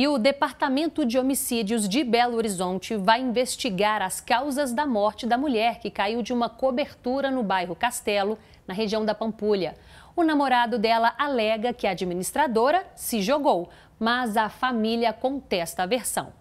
E o Departamento de Homicídios de Belo Horizonte vai investigar as causas da morte da mulher que caiu de uma cobertura no bairro Castelo, na região da Pampulha. O namorado dela alega que a administradora se jogou, mas a família contesta a versão.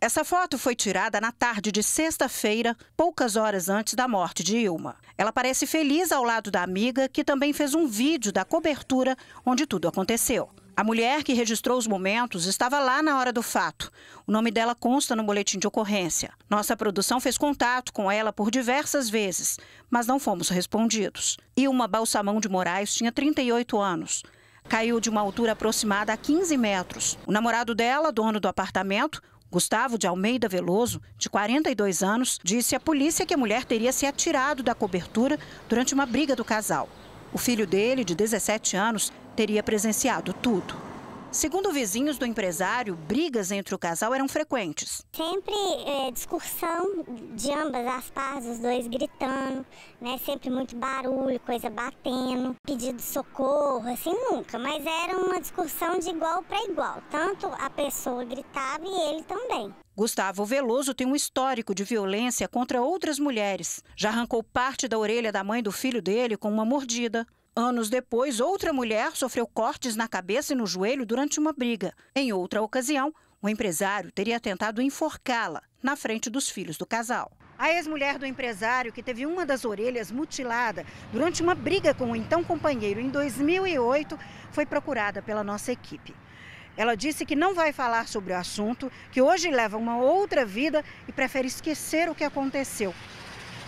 Essa foto foi tirada na tarde de sexta-feira, poucas horas antes da morte de Ilma. Ela parece feliz ao lado da amiga, que também fez um vídeo da cobertura onde tudo aconteceu. A mulher que registrou os momentos estava lá na hora do fato. O nome dela consta no boletim de ocorrência. Nossa produção fez contato com ela por diversas vezes, mas não fomos respondidos. Ilma Balsamão de Moraes tinha 38 anos. Caiu de uma altura aproximada a 15 metros. O namorado dela, dono do apartamento, Gustavo de Almeida Veloso, de 42 anos, disse à polícia que a mulher teria se atirado da cobertura durante uma briga do casal. O filho dele, de 17 anos, teria presenciado tudo. Segundo vizinhos do empresário, brigas entre o casal eram frequentes. Sempre é, discussão de ambas as partes, os dois gritando, né? Sempre muito barulho, coisa batendo, pedido de socorro, assim nunca. Mas era uma discussão de igual para igual. Tanto a pessoa gritava e ele também. Gustavo Veloso tem um histórico de violência contra outras mulheres. Já arrancou parte da orelha da mãe do filho dele com uma mordida. Anos depois, outra mulher sofreu cortes na cabeça e no joelho durante uma briga. Em outra ocasião, o empresário teria tentado enforcá-la na frente dos filhos do casal. A ex-mulher do empresário, que teve uma das orelhas mutilada durante uma briga com o então companheiro em 2008, foi procurada pela nossa equipe. Ela disse que não vai falar sobre o assunto, que hoje leva uma outra vida e prefere esquecer o que aconteceu,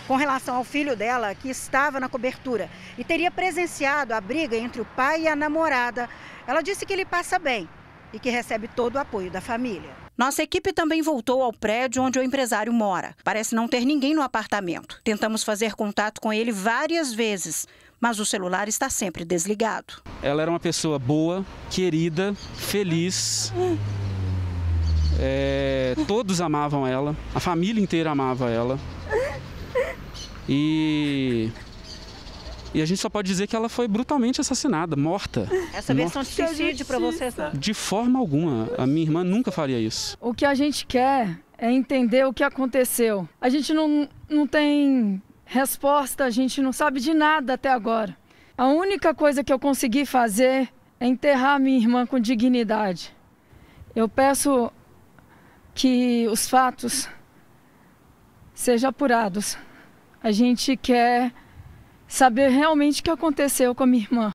com relação ao filho dela, que estava na cobertura e teria presenciado a briga entre o pai e a namorada. Ela disse que ele passa bem e que recebe todo o apoio da família. Nossa equipe também voltou ao prédio onde o empresário mora. Parece não ter ninguém no apartamento. Tentamos fazer contato com ele várias vezes, mas o celular está sempre desligado. Ela era uma pessoa boa, querida, feliz. É, todos amavam ela, a família inteira amava ela. E e a gente só pode dizer que ela foi brutalmente assassinada, morta. Essa morta. de suicídio para você, é sabe? De forma alguma. A minha irmã nunca faria isso. O que a gente quer é entender o que aconteceu. A gente não, não tem resposta, a gente não sabe de nada até agora. A única coisa que eu consegui fazer é enterrar minha irmã com dignidade. Eu peço que os fatos sejam apurados. A gente quer saber realmente o que aconteceu com a minha irmã.